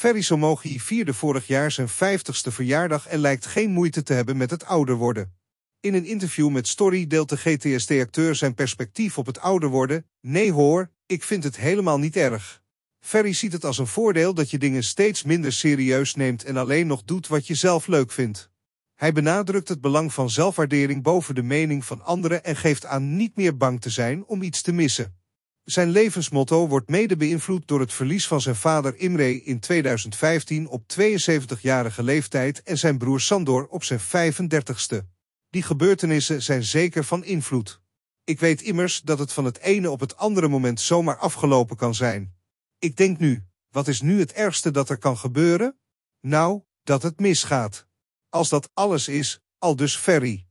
Ferry Somogi vierde vorig jaar zijn 50ste verjaardag en lijkt geen moeite te hebben met het ouder worden. In een interview met Story deelt de GTSD-acteur zijn perspectief op het ouder worden. Nee hoor, ik vind het helemaal niet erg. Ferry ziet het als een voordeel dat je dingen steeds minder serieus neemt en alleen nog doet wat je zelf leuk vindt. Hij benadrukt het belang van zelfwaardering boven de mening van anderen en geeft aan niet meer bang te zijn om iets te missen. Zijn levensmotto wordt mede beïnvloed door het verlies van zijn vader Imre in 2015 op 72-jarige leeftijd en zijn broer Sandor op zijn 35ste. Die gebeurtenissen zijn zeker van invloed. Ik weet immers dat het van het ene op het andere moment zomaar afgelopen kan zijn. Ik denk nu, wat is nu het ergste dat er kan gebeuren? Nou, dat het misgaat. Als dat alles is, al dus Ferry.